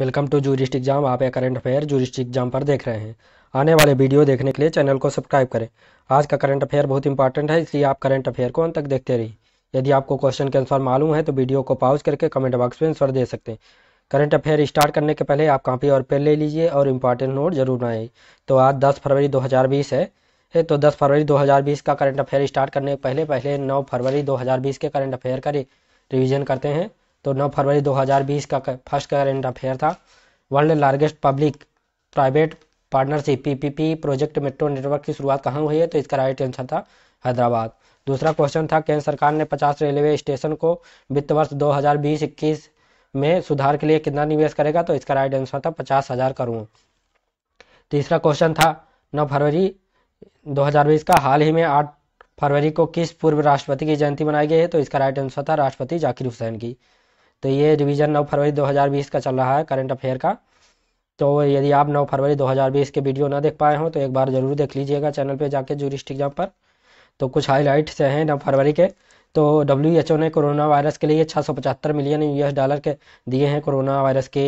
welcome to jurist exam आप या current affair jurist exam पर देख रहे हैं आने वाले वीडियो देखने के लिए चैनल को सब्सक्राइब करें आज का करंट अफेयर बहुत इंपॉर्टेंट है इसलिए आप करंट अफेयर को अंत तक देखते रहिए यदि आपको क्वेश्चन के आंसर मालूम है तो वीडियो को पॉज करके कमेंट बॉक्स में आंसर दे सकते हैं करंट अफेयर स्टार्ट करने के पहले आप कापी और पेन ले लीजिए और इंपॉर्टेंट नोट जरूर बनाए तो आज दस फरवरी दो है है तो 10 फरवरी 2020 का करंट अफेयर स्टार्ट करने के पहले पहले 9 फरवरी 2020 के करंट अफेयर का रिवीजन करते हैं तो 9 फरवरी 2020 का फर्स्ट करंट अफेयर था world largest public private partnership PPP project metro network की शुरुआत कहाँ हुई है तो इसका राइट आंसर था हैदराबाद दूसरा क्वेश्चन था केंद्र सरकार ने 50 रेलवे स्टेशन को वित्त वर्ष 2020-21 में सुधार के लिए कितना निवेश करेगा तो इसका राइट आंसर था पचास हजार करोड़ तीसरा क्वेश्चन था 9 फरवरी 2020 का हाल ही में 8 फरवरी को किस पूर्व राष्ट्रपति की जयंती मनाई गई है तो इसका राइट आंसर था राष्ट्रपति जाकिर हुसैन की तो ये रिवीजन 9 फरवरी 2020 का चल रहा है करंट अफेयर का तो यदि आप 9 फरवरी 2020 के वीडियो ना देख पाए हो तो एक बार ज़रूर देख लीजिएगा चैनल पे जाके जूरिस्ट एग्जाम पर तो कुछ हाईलाइट्स हैं नौ फरवरी के तो डब्ल्यू ने कोरोना वायरस के लिए छः मिलियन यूएस डॉलर के दिए हैं कोरोना वायरस के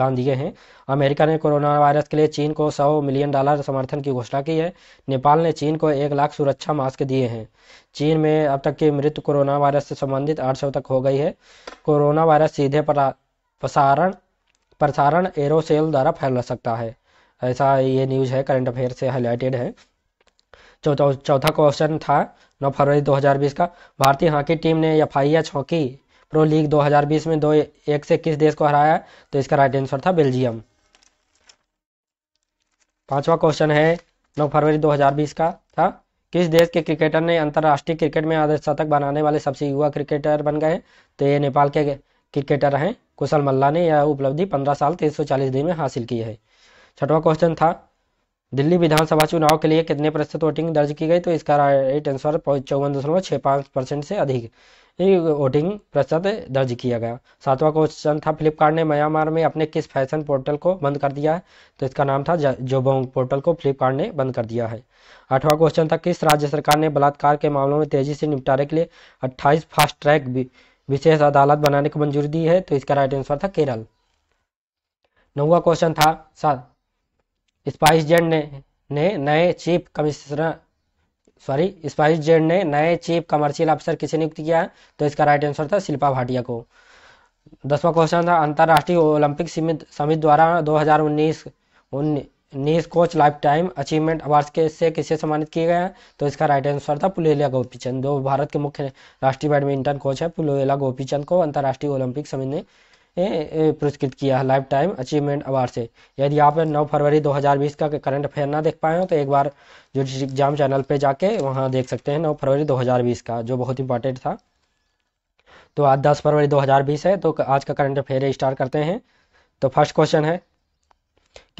दान दिए हैं अमेरिका ने कोरोना वायरस के लिए चीन को 100 मिलियन डॉलर समर्थन की घोषणा की है नेपाल ने चीन को एक लाख सुरक्षा मास्क दिए हैं चीन में अब तक की मृत्यु कोरोना वायरस से संबंधित सौ तक हो गई है कोरोना वायरस सीधे प्रसारण प्रसारण एरोसेल द्वारा फैल सकता है ऐसा ये न्यूज़ है करंट अफेयर से हाईलाइटेड है चौथा चौथा क्वेश्चन था 9 फरवरी 2020 का भारतीय हॉकी टीम ने F I H hockey pro league 2020 में दो एक से किस देश को हराया तो इसका राइट आंसर था बेल्जियम पांचवा क्वेश्चन है 9 फरवरी 2020 का था किस देश के क्रिकेटर ने अंतर्राष्ट्रीय क्रिकेट में आदर्श शतक बनाने वाले सबसे युवा क्रिकेटर बन गए तो ये नेपाल के क्रिकेटर हैं कुशल मल्ला ने यह उपलब्धि 15 साल 340 दिन में हासिल की है छठवां क्वेश्चन था दिल्ली विधानसभा चुनाव के लिए कितने प्रतिशत वोटिंग दर्ज की गई तो इसका राइट आंसर चौवन दशमलव छः पाँच परसेंट से अधिक वोटिंग प्रतिशत दर्ज किया गया सातवां क्वेश्चन था फ्लिपकार्ट ने म्यांमार में अपने किस फैशन पोर्टल को बंद कर दिया है तो इसका नाम था जोबोंग पोर्टल को फ्लिपकार्ट ने बंद कर दिया है आठवां क्वेश्चन था किस राज्य सरकार ने बलात्कार के मामलों में तेजी से निपटारे के लिए अट्ठाईस फास्ट ट्रैक विशेष अदालत बनाने की मंजूरी दी है तो इसका राइट आंसर था केरल नौवा क्वेश्चन था सात स्पाइस जेट ने ने नए chief commissioner sorry SpiceJet ने नए चीफ कमर्शियल अफसर किसे नियुक्त किया है तो इसका राइट आंसर था शिल्पा भाटिया को दसवां क्वेश्चन था अंतर्राष्ट्रीय ओलंपिक समिति द्वारा 2019 उन्नीस coach lifetime achievement award के से किसे सम्मानित किया गया तो इसका राइट आंसर था पुलेलिया गोपीचंद जो भारत के मुख्य राष्ट्रीय बैडमिंटन कोच है पुलेला गोपीचंद को अंतर्राष्ट्रीय ओलंपिक समिति ने पुरस्कृत किया है लाइफ टाइम अचीवमेंट अवार्ड से यदि आप 9 फरवरी 2020 का करंट अफेयर ना देख पाए हो तो एक बार जो एग्जाम चैनल पे जाके वहाँ देख सकते हैं 9 फरवरी 2020 का जो बहुत इंपॉर्टेंट था तो आज 10 फरवरी 2020 है तो आज का करंट अफेयर स्टार्ट करते हैं तो फर्स्ट क्वेश्चन है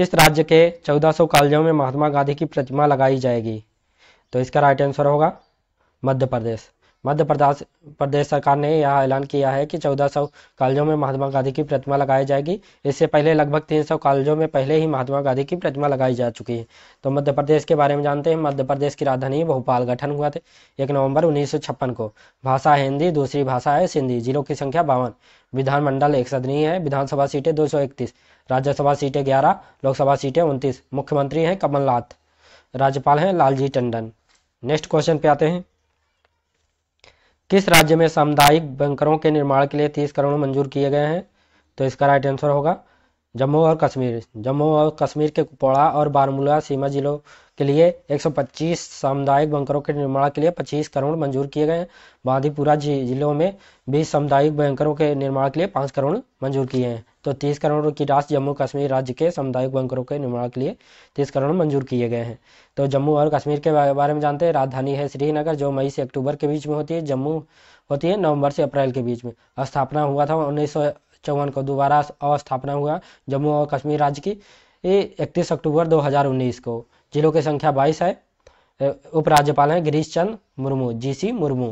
किस राज्य के सौ कॉलेजों में महात्मा गांधी की प्रतिमा लगाई जाएगी तो इसका राइट आंसर होगा मध्य प्रदेश मध्य प्रदेश प्रदेश सरकार ने यह ऐलान किया है कि 1400 कॉलेजों में महात्मा गांधी की प्रतिमा लगाई जाएगी इससे पहले लगभग 300 कॉलेजों में पहले ही महात्मा गांधी की प्रतिमा लगाई जा चुकी है तो मध्य प्रदेश के बारे में जानते हैं मध्य प्रदेश की राजधानी भोपाल गठन हुआ था एक नवंबर उन्नीस को भाषा हिंदी दूसरी भाषा है सिंधी जिलों की संख्या बावन विधानमंडल एक सदनीय है विधानसभा सीटें दो राज्यसभा सीटें ग्यारह लोकसभा सीटें उनतीस मुख्यमंत्री हैं कमलनाथ राज्यपाल हैं लालजी टंडन नेक्स्ट क्वेश्चन पे आते हैं किस राज्य में सामुदायिक बंकरों के निर्माण के लिए तीस करोड़ मंजूर किए गए हैं तो इसका राइट आंसर होगा जम्मू और कश्मीर जम्मू और कश्मीर के कुपवाड़ा और बारामूला सीमा जिलों के लिए 125 सामुदायिक बंकरों के निर्माण के लिए 25 करोड़ मंजूर किए गए हैं बांदीपुरा जिलों में 20 सामुदायिक बैंकरों के निर्माण के लिए 5 करोड़ मंजूर किए हैं तो तीस करोड़ की राशि जम्मू कश्मीर राज्य के सामुदायिक bunker के निर्माण के लिए तीस करोड़ मंजूर किए गए हैं तो जम्मू और कश्मीर के बारे में जानते हैं राजधानी है श्रीनगर जो मई से अक्टूबर के बीच में होती है जम्मू होती है नवंबर से अप्रैल के बीच में स्थापना हुआ था उन्नीस चौवन को दोबारा अस्थापना हुआ जम्मू और कश्मीर राज्य की इकतीस अक्टूबर 2019 को जिलों की संख्या 22 है उपराज्यपाल हैं Girish Chandra Murmu G C Murmu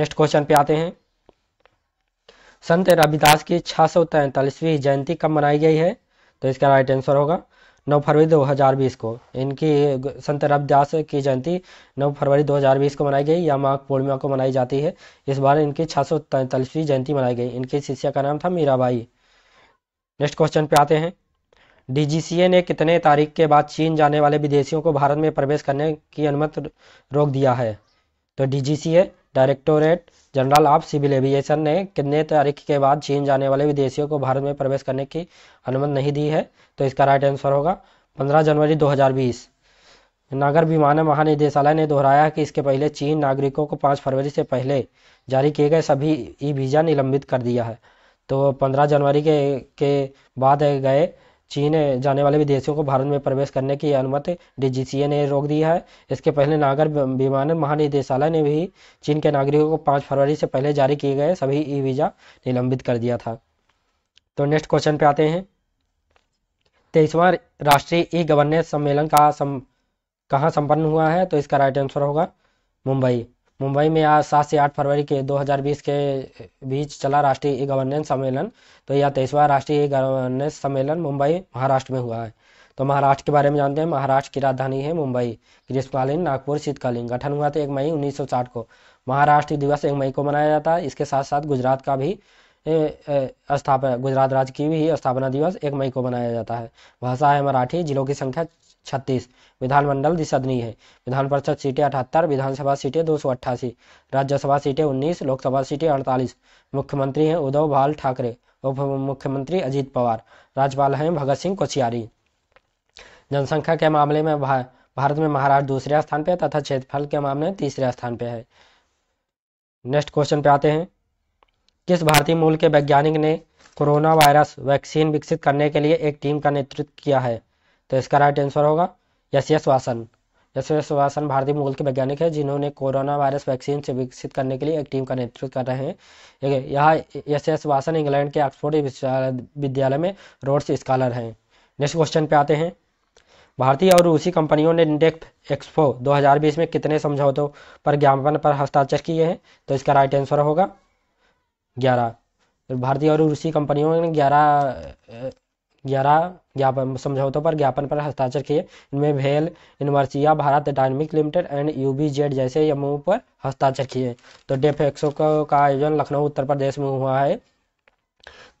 next question पे आते हैं संत रविदास की छः सौ जयंती कब मनाई गई है तो इसका राइट आंसर होगा नौ फरवरी 2020 को इनकी संत रविदास की जयंती 9 फरवरी 2020 को मनाई गई या माघ पूर्णिमा को मनाई जाती है इस बार इनकी छः सौ तैंतालीसवीं जयंती मनाई गई इनकी शिष्या का नाम था मीराबाई नेक्स्ट क्वेश्चन पे आते हैं डीजीसीए ने कितने तारीख के बाद चीन जाने वाले विदेशियों को भारत में प्रवेश करने की अनुमति रोक दिया है तो DGCA directorate general of civil aviation ने कितने तारीख के बाद चीन जाने वाले विदेशियों को भारत में प्रवेश करने की अनुमति नहीं दी है तो इसका राइट आंसर होगा 15 जनवरी 2020 नागर विमान महानिदेशालय ने दोहराया कि इसके पहले चीन नागरिकों को 5 फरवरी से पहले जारी किए गए सभी ई वीज़ा निलंबित कर दिया है तो 15 जनवरी के के बाद गए चीन जाने वाले विदेशियों को भारत में प्रवेश करने की अनुमति डीजीसीए ने रोक दी है इसके पहले नागर विमानन महानिदेशालय ने भी चीन के नागरिकों को पाँच फरवरी से पहले जारी किए गए सभी ई वीज़ा निलंबित कर दिया था तो नेक्स्ट क्वेश्चन पे आते हैं तेईसवां राष्ट्रीय ई गवर्नेंस सम्मेलन का सम, कहाँ संपन्न हुआ है तो इसका राइट आंसर होगा मुंबई मुंबई में आज सात से आठ फरवरी के 2020 के बीच चला राष्ट्रीय ई गवर्नेंस सम्मेलन तो यह तेईसवा राष्ट्रीय ई गवर्नेंस सम्मेलन मुंबई महाराष्ट्र में हुआ है तो महाराष्ट्र के बारे में जानते हैं महाराष्ट्र की राजधानी है मुंबई ग्रीष्मकालीन नागपुर शीतकालीन गठन हुआ था एक मई उन्नीस को महाराष्ट्र दिवस एक मई को मनाया जाता है इसके साथ साथ गुजरात का भी स्थापना गुजरात राज्य की भी स्थापना दिवस एक मई को मनाया जाता है भाषा है मराठी जिलों की संख्या छत्तीस विधानमंडल दिशदनी है विधान परिषद सीटें अठहत्तर विधानसभा सीटें दो राज्यसभा सीटें उन्नीस लोकसभा सीटें अड़तालीस मुख्यमंत्री हैं उद्धव भाल ठाकरे उप मुख्यमंत्री अजीत पवार राज्यपाल हैं भगत सिंह कोशियारी जनसंख्या के मामले में भा, भारत में महाराष्ट्र दूसरे स्थान पर तथा क्षेत्रफल के मामले में तीसरे स्थान पर है नेक्स्ट क्वेश्चन पे आते हैं किस भारतीय मूल के वैज्ञानिक ने कोरोना वायरस वैक्सीन विकसित करने के लिए एक टीम का नेतृत्व किया है तो इसका राइट आंसर होगा S S Vasan S S Vasan भारतीय मूल के वैज्ञानिक है जिन्होंने कोरोना वायरस वैक्सीन से विकसित करने के लिए एक टीम का नेतृत्व कर रहे हैं यहाँ यस एस वासन इंग्लैंड के ऑक्सफोर्ड विद्यालय में रोड्स स्कॉलर हैं नेक्स्ट क्वेश्चन पे आते हैं भारतीय और रूसी कंपनियों ने इंडेक्स एक्सपो 2020 में कितने समझौतों पर ज्ञापन पर हस्ताक्षर किए हैं तो इसका राइट आंसर होगा ग्यारह भारतीय और रूसी कंपनियों ने ग्यारह ग्यारह ज्ञापन समझौतों पर ज्ञापन पर हस्ताक्षर किए इनमें भेल इनवर्सिया Bharat dynamic limited and B Z जैसे यमों पर हस्ताक्षर किए तो डेफ एक्सो का आयोजन लखनऊ उत्तर प्रदेश में हुआ है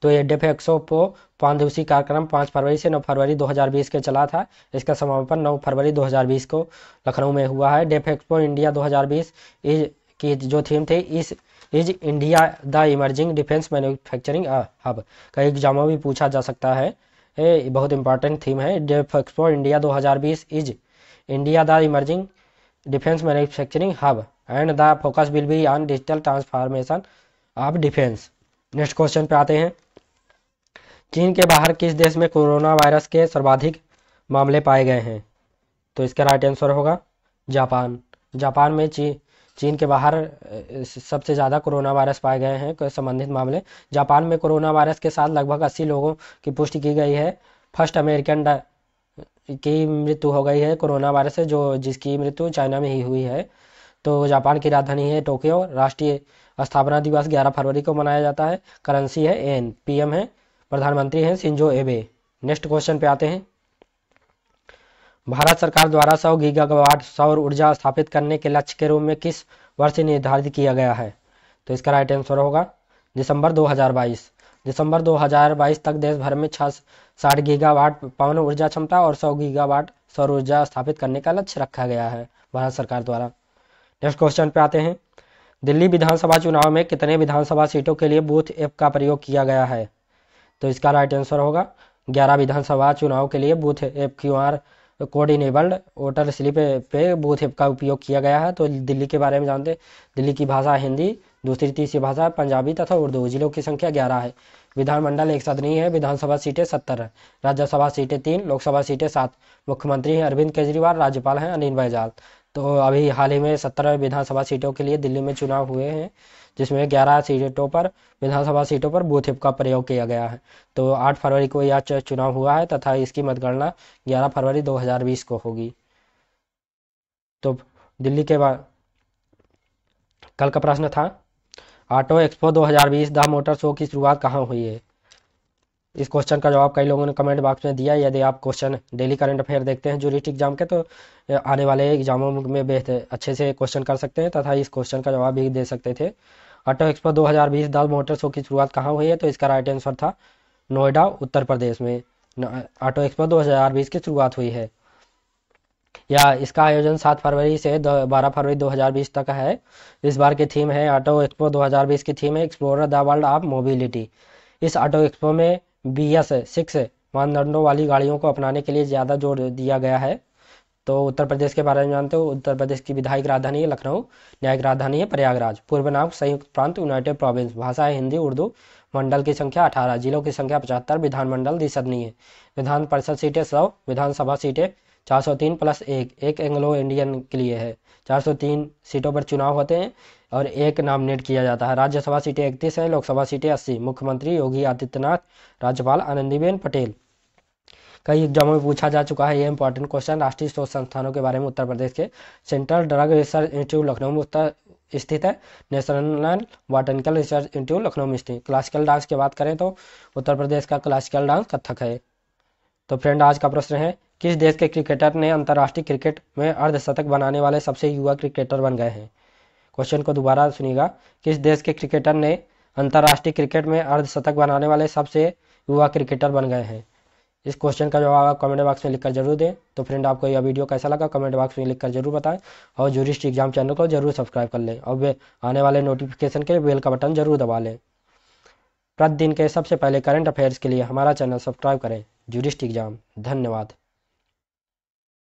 तो ये डेफ एक्सो पो पाँच दिवसीय कार्यक्रम पाँच फरवरी से नौ फरवरी 2020 के चला था इसका समापन नौ फरवरी 2020 को लखनऊ में हुआ है डेफ एक्सपो इंडिया 2020 इज की जो थीम थी इस is India the emerging defence manufacturing hub का एग्जामों भी पूछा जा सकता है बहुत इंपॉर्टेंट थीम है Def Expo India 2020 is India the emerging defence manufacturing hub and the focus will be on digital transformation of defence next question पे आते हैं चीन के बाहर किस देश में कोरोना वायरस के सर्वाधिक मामले पाए गए हैं तो इसका राइट आंसर होगा जापान जापान में चीन चीन के बाहर सबसे ज़्यादा कोरोना वायरस पाए गए हैं संबंधित मामले जापान में कोरोना वायरस के साथ लगभग अस्सी लोगों की पुष्टि की गई है फर्स्ट अमेरिकन की मृत्यु हो गई है कोरोना वायरस से जो जिसकी मृत्यु चाइना में ही हुई है तो जापान की राजधानी है टोक्यो राष्ट्रीय स्थापना दिवस 11 फरवरी को मनाया जाता है करेंसी है एन पीएम है प्रधानमंत्री हैं सिंजो एबे नेक्स्ट क्वेश्चन पे आते हैं भारत सरकार द्वारा 100 गीगावाट सौर ऊर्जा स्थापित करने के लक्ष्य के रूप में किस वर्ष निर्धारित किया गया है तो इसका राइट आंसर होगा दिसंबर 2022 दिसंबर 2022 तक देश भर में छह साठ गीगावाट पवन ऊर्जा क्षमता और 100 गीगावाट सौर ऊर्जा स्थापित करने का लक्ष्य रखा गया है भारत सरकार द्वारा नेक्स्ट क्वेश्चन पे आते हैं दिल्ली विधानसभा चुनाव में कितने विधानसभा सीटों के लिए बूथ एप का प्रयोग किया गया है तो इसका राइट आंसर होगा ग्यारह विधानसभा चुनाव के लिए booth app Q R code enabled voter slip पे बूथ का उपयोग किया गया है तो दिल्ली के बारे में जानते दिल्ली की भाषा हिंदी दूसरी तीसरी भाषा पंजाबी तथा उर्दू जिलों की संख्या ग्यारह है विधानमंडल एक सदनी है विधानसभा सीटें सत्तर है राज्यसभा सीटें तीन लोकसभा सीटें सात मुख्यमंत्री हैं अरविंद केजरीवाल राज्यपाल हैं अनिल बैजाल तो अभी हाल ही में सत्रह विधानसभा सीटों के लिए दिल्ली में चुनाव हुए हैं जिसमें ग्यारह सीटों पर विधानसभा सीटों पर बूथ का प्रयोग किया गया है तो आठ फरवरी को यह चुनाव हुआ है तथा इसकी मतगणना ग्यारह फरवरी दो हजार बीस को होगी तो दिल्ली के बाद कल का प्रश्न था auto expo 2020 the motor show की शुरुआत कहाँ हुई है इस क्वेश्चन का जवाब कई लोगों ने कमेंट बॉक्स में दिया यदि आप क्वेश्चन डेली करंट अफेयर देखते हैं जो एग्जाम के तो आने वाले एग्जामों में बेहतर अच्छे से क्वेश्चन कर सकते हैं तथा इस क्वेश्चन का जवाब भी दे सकते थे ऑटो एक्सपो 2020 बीस मोटर शो की शुरुआत कहाँ हुई है तो इसका राइट आंसर था नोएडा उत्तर प्रदेश में ऑटो एक्सपो दो की शुरुआत हुई है या इसका आयोजन सात फरवरी से बारह फरवरी 2020 तक है इस बार की थीम है ऑटो एक्सपो 2020 की थीम है explore the world of mobility इस ऑटो एक्सपो में बी एस सिक्स मानदंडों वाली गाड़ियों को अपनाने के लिए ज़्यादा जोर दिया गया है तो उत्तर प्रदेश के बारे में जानते हो उत्तर प्रदेश की विधायक राजधानी है लखनऊ न्यायिक राजधानी है प्रयागराज पूर्व नाम संयुक्त प्रांत यूनाइटेड प्रोविंस भाषा है हिंदी उर्दू मंडल की संख्या अठारह जिलों की संख्या पचहत्तर विधानमंडल द्विसदनीय विधान परिषद सीटें सौ विधानसभा सीटें 403 प्लस एक एक एंग्लो इंडियन के लिए है 403 सीटों पर चुनाव होते हैं और एक नॉमिनेट किया जाता है राज्यसभा सीटें इकतीस हैं लोकसभा सीटें अस्सी मुख्यमंत्री योगी आदित्यनाथ राज्यपाल आनंदीबेन पटेल कई एग्जामों में पूछा जा चुका है ये इंपॉर्टेंट क्वेश्चन राष्ट्रीय शोध संस्थानों के बारे में उत्तर प्रदेश के central drug research institute Lucknow में उत्तर स्थित है national botanical research institute Lucknow में स्थित क्लासिकल डांस की बात करें तो उत्तर प्रदेश का क्लासिकल डांस कथक है तो फ्रेंड आज का प्रश्न है किस देश के क्रिकेटर ने अंतर्राष्ट्रीय क्रिकेट में अर्धशतक बनाने वाले सबसे युवा क्रिकेटर बन गए हैं क्वेश्चन को दोबारा सुनिएगा किस देश के क्रिकेटर ने अंतर्राष्ट्रीय क्रिकेट में अर्धशतक बनाने वाले सबसे युवा क्रिकेटर बन गए हैं इस क्वेश्चन का जवाब आप कमेंट बॉक्स में लिखकर जरूर दें तो फ्रेंड आपको यह वीडियो कैसा लगा कमेंट बॉक्स में लिखकर जरूर बताएं और जूरिस्ट एग्जाम चैनल को जरूर सब्सक्राइब कर लें और वे आने वाले नोटिफिकेशन के बेल का बटन जरूर दबा लें प्रतिदिन के सबसे पहले करंट अफेयर्स के लिए हमारा चैनल सब्सक्राइब करें जूरिस्ट एग्जाम धन्यवाद